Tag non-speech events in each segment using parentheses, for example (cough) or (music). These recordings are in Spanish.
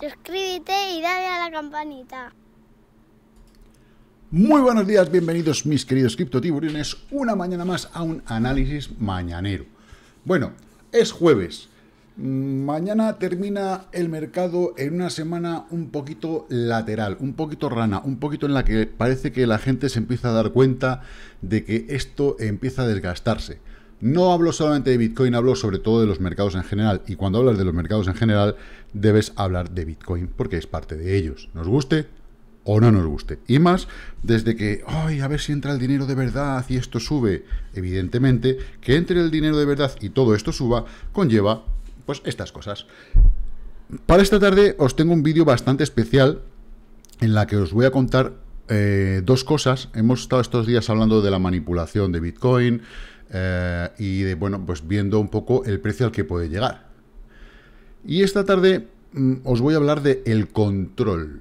suscríbete y dale a la campanita. Muy buenos días, bienvenidos mis queridos criptotiburones, una mañana más a un análisis mañanero. Bueno, es jueves. Mañana termina el mercado en una semana un poquito lateral, un poquito rana, un poquito en la que parece que la gente se empieza a dar cuenta de que esto empieza a desgastarse. No hablo solamente de Bitcoin, hablo sobre todo de los mercados en general. Y cuando hablas de los mercados en general, debes hablar de Bitcoin porque es parte de ellos. Nos guste o no nos guste. Y más desde que, ay, a ver si entra el dinero de verdad y esto sube. Evidentemente, que entre el dinero de verdad y todo esto suba, conlleva, pues, estas cosas. Para esta tarde os tengo un vídeo bastante especial en la que os voy a contar eh, dos cosas. Hemos estado estos días hablando de la manipulación de Bitcoin, eh, y de, bueno, pues viendo un poco el precio al que puede llegar. Y esta tarde mm, os voy a hablar de el control.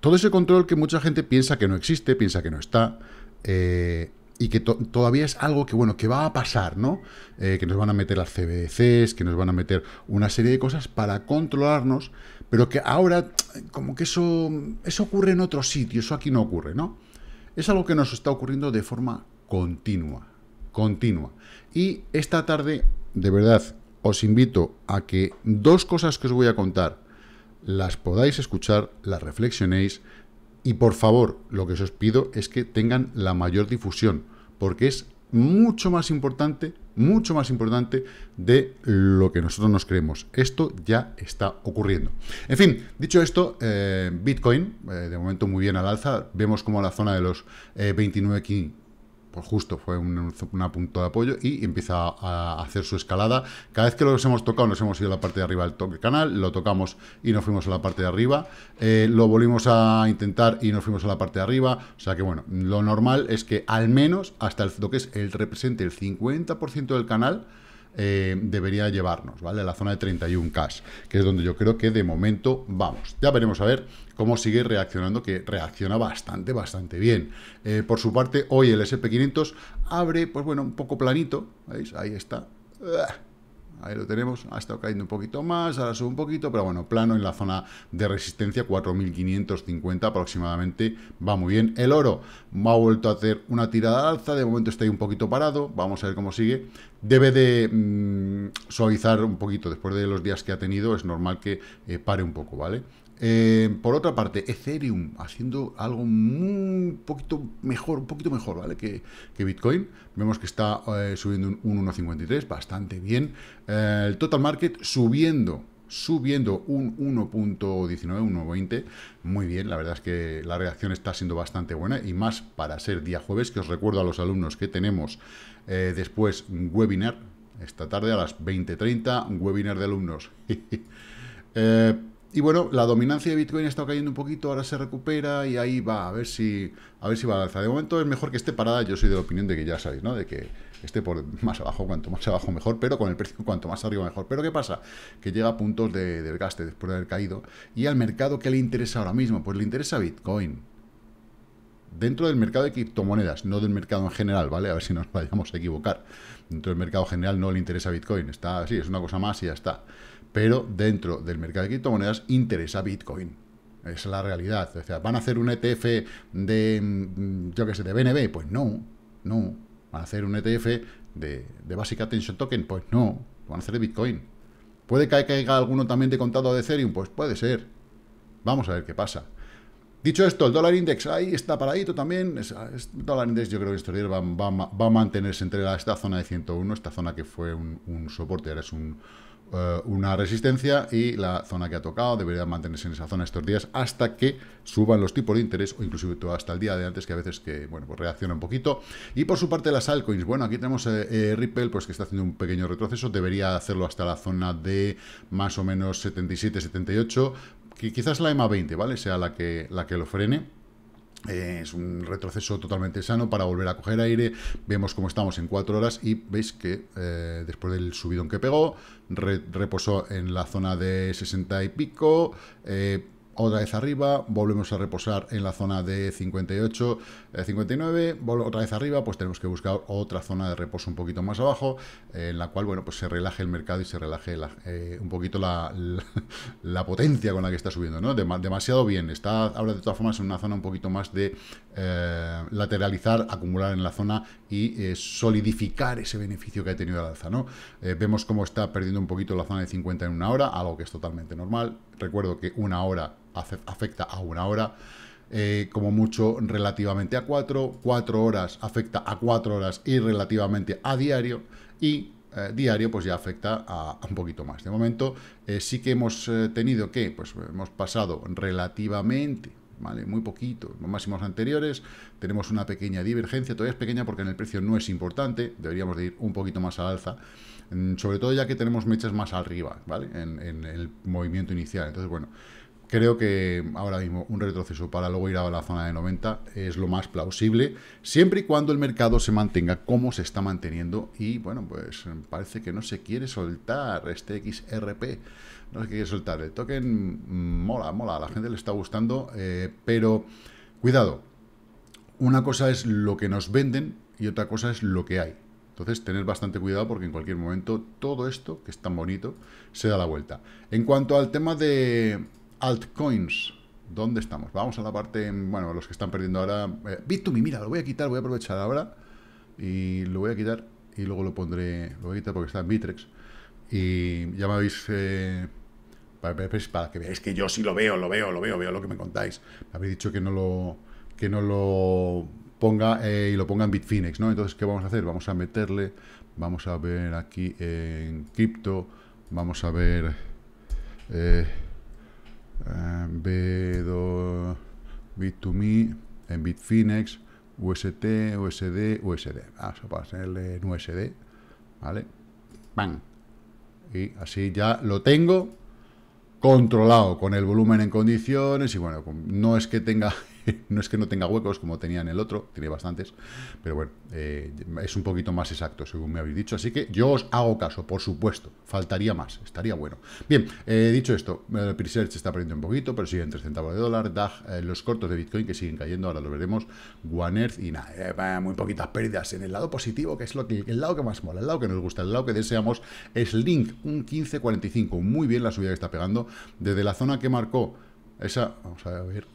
Todo ese control que mucha gente piensa que no existe, piensa que no está, eh, y que todavía es algo que, bueno, que va a pasar, ¿no? Eh, que nos van a meter las CBDCs, que nos van a meter una serie de cosas para controlarnos, pero que ahora, como que eso, eso ocurre en otro sitio, eso aquí no ocurre, ¿no? Es algo que nos está ocurriendo de forma continua, continua. Y esta tarde, de verdad, os invito a que dos cosas que os voy a contar las podáis escuchar, las reflexionéis y por favor, lo que os pido es que tengan la mayor difusión, porque es mucho más importante, mucho más importante de lo que nosotros nos creemos. Esto ya está ocurriendo. En fin, dicho esto, eh, Bitcoin, eh, de momento muy bien al alza, vemos como la zona de los 29 eh, pues justo fue un, punto de apoyo y empieza a hacer su escalada. Cada vez que los hemos tocado, nos hemos ido a la parte de arriba del toque canal, lo tocamos y nos fuimos a la parte de arriba, eh, lo volvimos a intentar y nos fuimos a la parte de arriba, o sea que bueno, lo normal es que al menos hasta el, lo que es el represente el 50% del canal, eh, debería llevarnos, ¿vale? A la zona de 31 cash, que es donde yo creo que de momento vamos. Ya veremos a ver cómo sigue reaccionando, que reacciona bastante, bastante bien. Eh, por su parte, hoy el SP500 abre, pues bueno, un poco planito, ¿veis? Ahí está. Ahí lo tenemos, ha estado cayendo un poquito más, ahora sube un poquito, pero bueno, plano en la zona de resistencia, 4.550 aproximadamente, va muy bien. El oro ha vuelto a hacer una tirada alza, de momento está ahí un poquito parado, vamos a ver cómo sigue. Debe de mm, suavizar un poquito después de los días que ha tenido, es normal que eh, pare un poco, ¿vale? Eh, por otra parte, Ethereum haciendo algo un poquito mejor, un poquito mejor, ¿vale? Que, Bitcoin. Vemos que está eh, subiendo un, un 1,53, bastante bien. el total market subiendo subiendo un 1.19, 1.20. Muy bien, la verdad es que la reacción está siendo bastante buena y más para ser día jueves, que os recuerdo a los alumnos que tenemos eh, después un webinar, esta tarde a las 20.30, un webinar de alumnos. (laughs) Eh, y bueno, la dominancia de Bitcoin ha estado cayendo un poquito, ahora se recupera y ahí va, a ver si a ver si va a alza. De momento es mejor que esté parada, yo soy de la opinión de que ya sabéis, ¿no? De que esté por más abajo, cuanto más abajo mejor, pero con el precio cuanto más arriba mejor. Pero ¿qué pasa? Que llega a puntos de, desgaste después de haber caído. ¿Y al mercado qué le interesa ahora mismo? Pues le interesa Bitcoin. Dentro del mercado de criptomonedas, no del mercado en general, ¿vale? A ver si nos vayamos a equivocar. Dentro del mercado general no le interesa Bitcoin. Está así, es una cosa más y ya está pero dentro del mercado de criptomonedas interesa Bitcoin. Es la realidad. O sea, ¿van a hacer un ETF de, mm, yo qué sé, de BNB? Pues no, no. ¿Van a hacer un ETF de, Basic Attention Token? Pues no. Van a hacer de Bitcoin. ¿Puede que caiga alguno también de contado de Ethereum? Pues puede ser. Vamos a ver qué pasa. Dicho esto, el dólar index ahí está paradito también. el dólar index yo creo que va, a mantenerse entre esta zona de 101, esta zona que fue un, un soporte, ahora es un, eh, una resistencia y la zona que ha tocado debería mantenerse en esa zona estos días hasta que suban los tipos de interés o inclusive hasta el día de antes que a veces que, bueno, pues reacciona un poquito. Y por su parte las altcoins, bueno, aquí tenemos eh, eh, Ripple, pues que está haciendo un pequeño retroceso, debería hacerlo hasta la zona de más o menos 77, 78, que quizás la EMA 20, ¿vale? Sea la que, la que lo frene eh, es un retroceso totalmente sano para volver a coger aire. Vemos cómo estamos en 4 horas y veis que eh, después del subidón que pegó, reposó en la zona de 60 y pico. Eh, otra vez arriba, volvemos a reposar en la zona de 58, 59, eh, otra vez arriba, pues tenemos que buscar otra zona de reposo un poquito más abajo, eh, en la cual, bueno, pues se relaje el mercado y se relaje eh, un poquito (laughs) la, potencia con la que está subiendo, ¿no? demasiado bien, está ahora de todas formas en una zona un poquito más de lateralizar, acumular en la zona y solidificar ese beneficio que ha tenido la alza, ¿no? vemos cómo está perdiendo un poquito la zona de 50 en una hora, algo que es totalmente normal, recuerdo que una hora afecta a una hora, eh, como mucho relativamente a cuatro, cuatro horas afecta a cuatro horas y relativamente a diario, y eh, diario pues ya afecta a, un poquito más. De momento eh, sí que hemos tenido que, pues hemos pasado relativamente ¿vale? Muy poquito, los máximos anteriores, tenemos una pequeña divergencia, todavía es pequeña porque en el precio no es importante, deberíamos de ir un poquito más al alza, mm, sobre todo ya que tenemos mechas más arriba, ¿vale? En, en el movimiento inicial, entonces bueno, creo que ahora mismo un retroceso para luego ir a la zona de 90 es lo más plausible, siempre y cuando el mercado se mantenga como se está manteniendo y bueno, pues parece que no se quiere soltar este XRP, no se quiere soltar, el token mola, mola, a la gente le está gustando, eh, pero cuidado, una cosa es lo que nos venden y otra cosa es lo que hay. Entonces, tener bastante cuidado porque en cualquier momento todo esto, que es tan bonito, se da la vuelta. En cuanto al tema de altcoins. ¿Dónde estamos? Vamos a la parte, bueno, los que están perdiendo ahora. Eh, mira, lo voy a quitar, voy a aprovechar ahora. Y lo voy a quitar y luego lo pondré, lo voy a quitar porque está en Bitrex. Y ya me habéis, eh, pues, para, que veáis que yo sí lo veo, lo veo, lo veo, veo lo que me contáis. Me habéis dicho que no lo, que no lo ponga eh, y lo ponga en Bitfinex, ¿no? Entonces, ¿qué vamos a hacer? Vamos a meterle, vamos a ver aquí en cripto, vamos a ver... Eh, B2, Bit2Me, en Bitfinex, UST, USD, USD. Ah, a a en USD, ¿vale? ¡Bam! Y así ya lo tengo controlado, con el volumen en condiciones, y bueno, no es que tenga (laughs) no es que no tenga huecos como tenía en el otro, tiene bastantes, pero bueno, eh, es un poquito más exacto, según me habéis dicho. Así que yo os hago caso, por supuesto, faltaría más, estaría bueno. Bien, he eh, dicho esto, el eh, Presearch está perdiendo un poquito, pero siguen en 3 centavos de dólar, DAG, los cortos de Bitcoin que siguen cayendo, ahora lo veremos, One Earth y nada, muy poquitas pérdidas en el lado positivo, que es lo que, el lado que más mola, el lado que nos gusta, el lado que deseamos, es Link, un 15.45, muy bien la subida que está pegando, desde la zona que marcó esa, vamos a ver,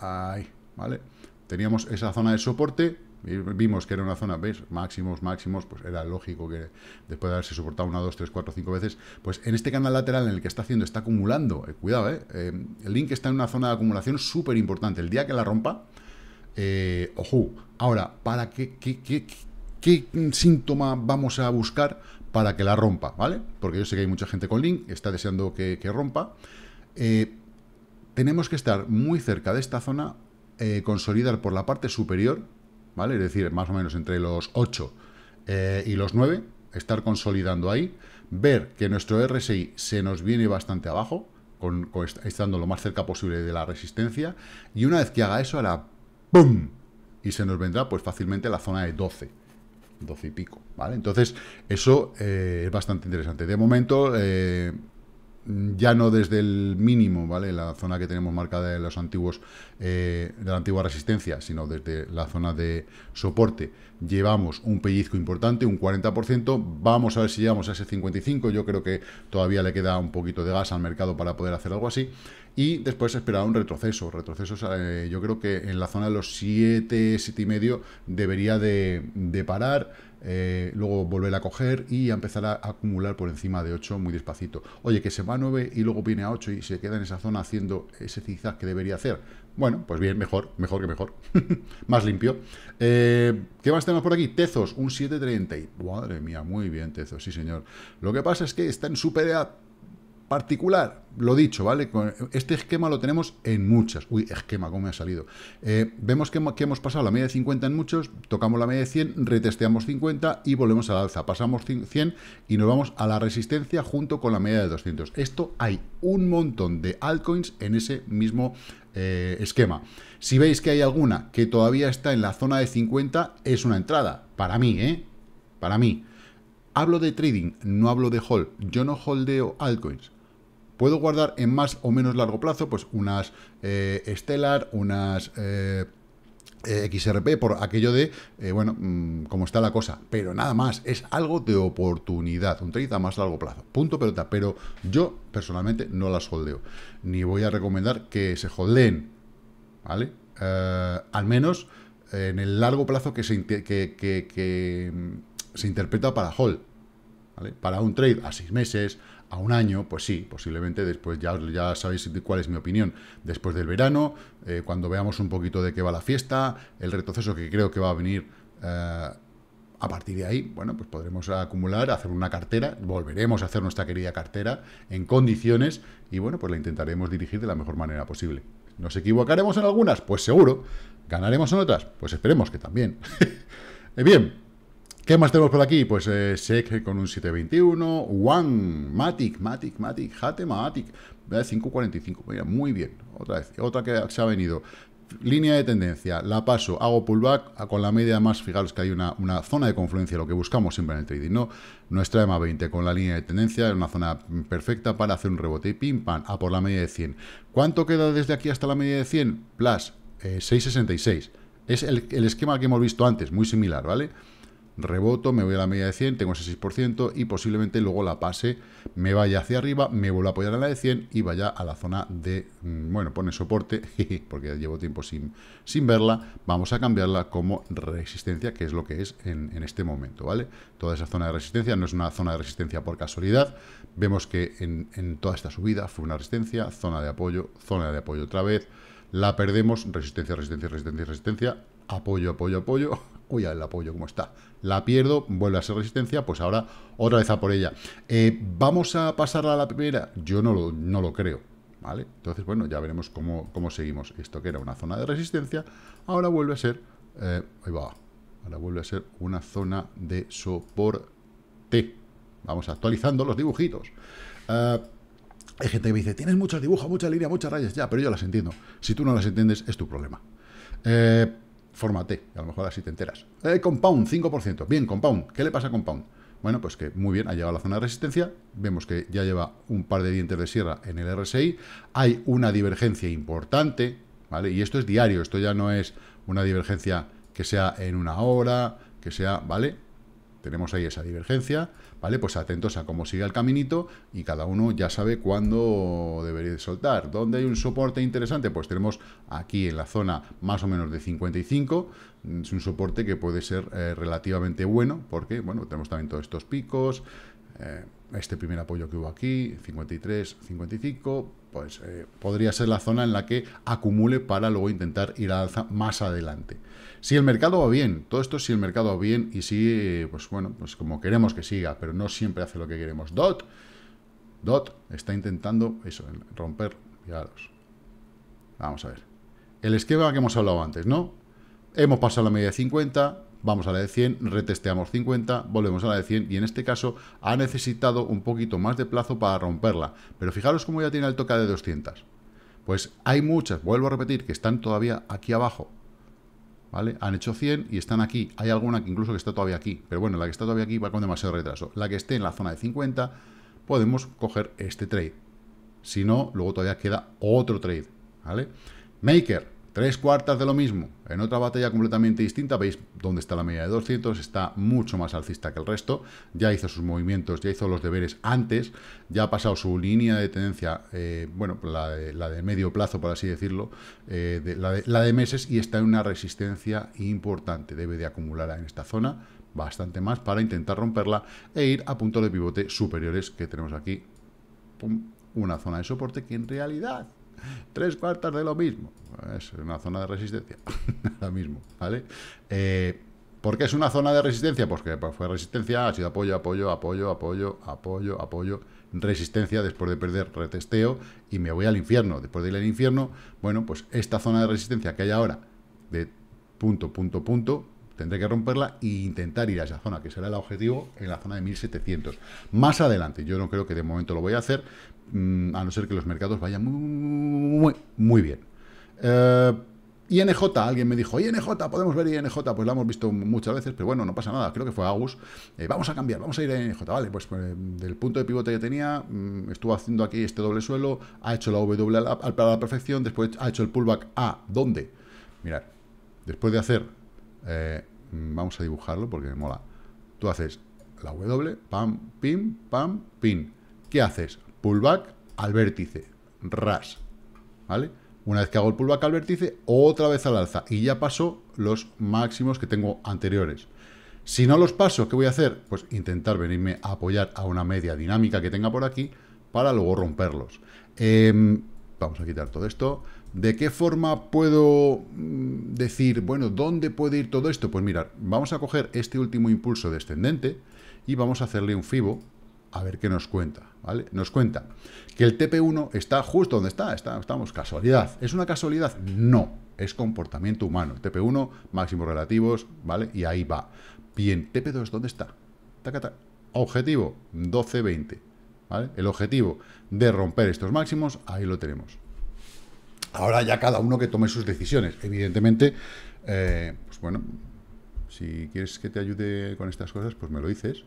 ahí, ¿vale? Teníamos esa zona de soporte, vimos que era una zona, ¿veis? Máximos, máximos, pues era lógico que después de haberse soportado una, dos, tres, cuatro, cinco veces, pues en este canal lateral en el que está haciendo, está acumulando, eh, cuidado, eh, eh, el link está en una zona de acumulación súper importante, el día que la rompa, eh, ojo, ahora, ¿para qué, qué, síntoma vamos a buscar para que la rompa, ¿vale? Porque yo sé que hay mucha gente con link, está deseando que, rompa, tenemos que estar muy cerca de esta zona, eh, consolidar por la parte superior, ¿vale? Es decir, más o menos entre los 8 eh, y los 9, estar consolidando ahí, ver que nuestro RSI se nos viene bastante abajo, estando lo más cerca posible de la resistencia, y una vez que haga eso, hará ¡pum! Y se nos vendrá pues fácilmente la zona de 12, 12 y pico, ¿vale? Entonces, eso eh, es bastante interesante. De momento... Mm, ya no desde el mínimo, ¿vale? La zona que tenemos marcada de los antiguos, eh, de la antigua resistencia, sino desde la zona de soporte. Llevamos un pellizco importante, un 40%. Vamos a ver si llegamos a ese 55%. Yo creo que todavía le queda un poquito de gas al mercado para poder hacer algo así. Y después esperar un retroceso. Retrocesos, eh, yo creo que en la zona de los 7, 7,5 debería de, de parar eh, luego volver a coger y empezar a acumular por encima de 8 muy despacito. Oye, que se va a 9 y luego viene a 8 y se queda en esa zona haciendo ese zigzag que debería hacer. Bueno, pues bien, mejor, mejor que mejor. (laughs) más limpio. Eh, ¿Qué más tenemos por aquí? Tezos, un 7.30. Madre mía, muy bien, Tezos, sí señor. Lo que pasa es que está en super particular, lo dicho, ¿vale? Este esquema lo tenemos en muchas. Uy, esquema, ¿cómo me ha salido? Eh, vemos que, hemos pasado la media de 50 en muchos, tocamos la media de 100, retesteamos 50 y volvemos al alza. Pasamos 100 y nos vamos a la resistencia junto con la media de 200. Esto hay un montón de altcoins en ese mismo eh, esquema. Si veis que hay alguna que todavía está en la zona de 50, es una entrada. Para mí, ¿eh? Para mí. Hablo de trading, no hablo de hold. Yo no holdeo altcoins puedo guardar en más o menos largo plazo, pues unas eh, Stellar, unas... Eh, eh, XRP por aquello de, bueno, mm, cómo como está la cosa, pero nada más, es algo de oportunidad, un trade a más largo plazo, punto pelota, pero yo personalmente no las holdeo, ni voy a recomendar que se holdeen, ¿vale? al menos en el largo plazo que se, que, que mm, se interpreta para hold, para un trade a seis meses, a un año, pues sí, posiblemente después, ya, ya sabéis cuál es mi opinión, después del verano, eh, cuando veamos un poquito de qué va la fiesta, el retroceso que creo que va a venir... Eh, a partir de ahí, bueno, pues podremos acumular, hacer una cartera, volveremos a hacer nuestra querida cartera en condiciones y bueno, pues la intentaremos dirigir de la mejor manera posible. ¿Nos equivocaremos en algunas? Pues seguro. ¿Ganaremos en otras? Pues esperemos que también. (laughs) Eh, bien, ¿Qué más tenemos por aquí? Pues eh, con un 721, One, Matic, Matic, Matic, Hate Matic, 545, eh, mira, muy bien, otra vez, otra que se ha venido. Línea de tendencia, la paso, hago pullback con la media más, fijaros que hay una, una zona de confluencia, lo que buscamos siempre en el trading, ¿no? Nuestra EMA 20 con la línea de tendencia, es una zona perfecta para hacer un rebote y pim pam, a por la media de 100. ¿Cuánto queda desde aquí hasta la media de 100? Plus, 666. Eh, es el, esquema que hemos visto antes, muy similar, ¿vale? vale reboto, me voy a la media de 100, tengo ese 6% y posiblemente luego la pase, me vaya hacia arriba, me vuelvo a apoyar a la de 100 y vaya a la zona de, mm, bueno, pone soporte, (laughs) porque llevo tiempo sin, sin verla, vamos a cambiarla como resistencia, que es lo que es en, este momento, ¿vale? Toda esa zona de resistencia no es una zona de resistencia por casualidad, vemos que en, en toda esta subida fue una resistencia, zona de apoyo, zona de apoyo otra vez, la perdemos, resistencia, resistencia, resistencia, resistencia, apoyo, apoyo, apoyo, Uy, el apoyo como está. La pierdo, vuelve a ser resistencia, pues ahora otra vez a por ella. Eh, ¿Vamos a pasarla a la primera? Yo no lo, no lo creo. ¿Vale? Entonces, bueno, ya veremos cómo, seguimos. Esto que era una zona de resistencia, ahora vuelve a ser... Eh, ahí va. Ahora vuelve a ser una zona de soporte. Vamos actualizando los dibujitos. Eh, hay gente que me dice, tienes muchos dibujos, muchas línea, muchas rayas. Ya, pero yo las entiendo. Si tú no las entiendes, es tu problema. Eh, Fórmate, a lo mejor así te enteras. Eh, Compound, 5%. Bien, Compound. ¿Qué le pasa a Compound? Bueno, pues que muy bien, ha llegado a la zona de resistencia. Vemos que ya lleva un par de dientes de sierra en el RSI. Hay una divergencia importante, ¿vale? Y esto es diario, esto ya no es una divergencia que sea en una hora, que sea, ¿vale? Tenemos ahí esa divergencia. ¿vale? Pues atentos a cómo sigue el caminito y cada uno ya sabe cuándo debería soltar. ¿Dónde hay un soporte interesante? Pues tenemos aquí en la zona más o menos de 55, es un soporte que puede ser eh, relativamente bueno porque, bueno, tenemos también todos estos picos, eh, este primer apoyo que hubo aquí, 53, 55, pues eh, podría ser la zona en la que acumule para luego intentar ir al alza más adelante. Si el mercado va bien, todo esto si el mercado va bien y si, eh, pues bueno, pues como queremos que siga, pero no siempre hace lo que queremos. DOT, DOT está intentando eso, romper, fijaros. Vamos a ver. El esquema que hemos hablado antes, ¿no? hemos pasado la media de 50, vamos a la de 100, retesteamos 50, volvemos a la de 100 y en este caso ha necesitado un poquito más de plazo para romperla. Pero fijaros cómo ya tiene el toque de 200. Pues hay muchas, vuelvo a repetir, que están todavía aquí abajo. ¿Vale? Han hecho 100 y están aquí. Hay alguna que incluso que está todavía aquí. Pero bueno, la que está todavía aquí va con demasiado retraso. La que esté en la zona de 50, podemos coger este trade. Si no, luego todavía queda otro trade. ¿Vale? Maker, Tres cuartas de lo mismo. En otra batalla completamente distinta, veis dónde está la media de 200, está mucho más alcista que el resto, ya hizo sus movimientos, ya hizo los deberes antes, ya ha pasado su línea de tendencia, eh, bueno, la de, medio plazo, por así decirlo, eh, la, de, meses, y está en una resistencia importante. Debe de acumular en esta zona bastante más para intentar romperla e ir a puntos de pivote superiores que tenemos aquí. una zona de soporte que en realidad tres cuartas de lo mismo. Es una zona de resistencia, (laughs) ahora mismo, ¿vale? Eh, ¿Por qué es una zona de resistencia? Pues que pues fue resistencia, ha sido apoyo, apoyo, apoyo, apoyo, apoyo, apoyo, resistencia después de perder retesteo y me voy al infierno. Después de ir al infierno, bueno, pues esta zona de resistencia que hay ahora de punto, punto, punto, Tendré que romperla e intentar ir a esa zona, que será el objetivo en la zona de 1700. Más adelante, yo no creo que de momento lo voy a hacer, mm, a no ser que los mercados vayan muy, muy, muy bien. y eh, INJ, alguien me dijo, INJ, podemos ver INJ, pues la hemos visto muchas veces, pero bueno, no pasa nada, creo que fue Agus. Eh, vamos a cambiar, vamos a ir a INJ, vale, pues, pues, del punto de pivote que tenía, mm, estuvo haciendo aquí este doble suelo, ha hecho la W al la, la perfección, después ha hecho el pullback a, ¿dónde? Mirad, después de hacer eh, vamos a dibujarlo porque me mola. Tú haces la W, pam, pim, pam, pin. ¿Qué haces? Pullback al vértice, ras, ¿vale? Una vez que hago el pullback al vértice, otra vez al alza y ya paso los máximos que tengo anteriores. Si no los paso, ¿qué voy a hacer? Pues intentar venirme a apoyar a una media dinámica que tenga por aquí para luego romperlos. Em, Vamos a quitar todo esto. ¿De qué forma puedo mm, decir, bueno, dónde puede ir todo esto? Pues mirar, vamos a coger este último impulso descendente y vamos a hacerle un FIBO a ver qué nos cuenta, ¿vale? Nos cuenta que el TP1 está justo donde está, estamos, casualidad. ¿Es una casualidad? No, es comportamiento humano. TP1, máximos relativos, ¿vale? Y ahí va. Bien, TP2, ¿dónde está? Objetivo, 12.20. 20 el objetivo de romper estos máximos, ahí lo tenemos. Ahora ya cada uno que tome sus decisiones. Evidentemente, eh, pues bueno, si quieres que te ayude con estas cosas, pues me lo dices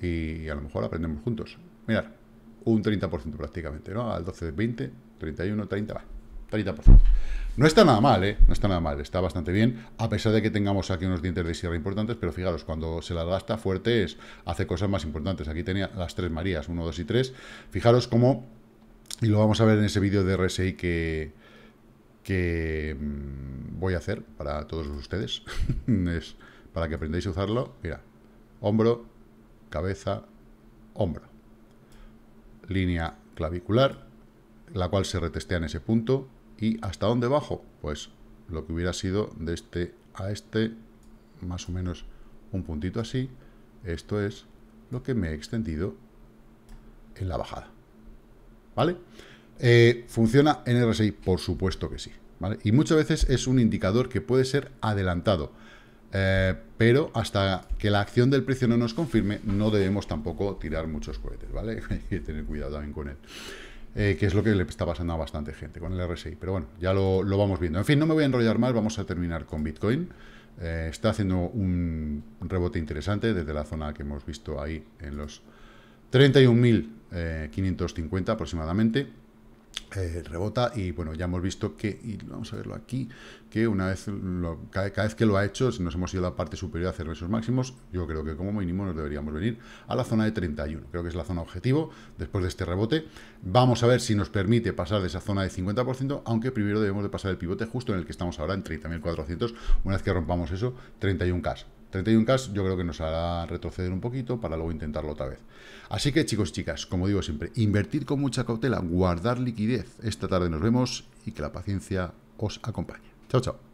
y a lo mejor aprendemos juntos. Mirar, un 30% prácticamente, ¿no? Al 12, 20, 31, 30, va. 30%. No está nada mal, ¿eh? No está nada mal, está bastante bien, a pesar de que tengamos aquí unos dientes de sierra importantes, pero fijaros, cuando se las gasta fuerte es, hace cosas más importantes. Aquí tenía las tres Marías, 1, 2 y 3. Fijaros cómo, y lo vamos a ver en ese vídeo de RSI que, que mm, voy a hacer para todos ustedes, (laughs) es para que aprendáis a usarlo, mira, hombro, cabeza, hombro, línea clavicular, la cual se retestea en ese punto, ¿Y hasta dónde bajo? Pues lo que hubiera sido de este a este, más o menos un puntito así. Esto es lo que me he extendido en la bajada. ¿Vale? Eh, ¿Funciona en RSI? Por supuesto que sí. Y muchas veces es un indicador que puede ser adelantado. Eh, pero hasta que la acción del precio no nos confirme, no debemos tampoco tirar muchos cohetes, ¿vale? (laughs) Hay que tener cuidado también con él. Eh, que es lo que le está pasando a bastante gente con el RSI. Pero bueno, ya lo, vamos viendo. En fin, no me voy a enrollar más, vamos a terminar con Bitcoin. Eh, está haciendo un rebote interesante desde la zona que hemos visto ahí en los 31.550 eh, aproximadamente. Eh, rebota y bueno, ya hemos visto que, y vamos a verlo aquí, que una vez lo, cada, vez que lo ha hecho nos hemos ido a la parte superior a hacer esos máximos, yo creo que como mínimo nos deberíamos venir a la zona de 31, creo que es la zona objetivo después de este rebote, vamos a ver si nos permite pasar de esa zona de 50%, aunque primero debemos de pasar el pivote justo en el que estamos ahora en 30.400, una vez que rompamos eso, 31K. 31K yo creo que nos hará retroceder un poquito para luego intentarlo otra vez. Así que chicos y chicas, como digo siempre, invertir con mucha cautela, guardar liquidez. Esta tarde nos vemos y que la paciencia os acompañe. Chao, chao.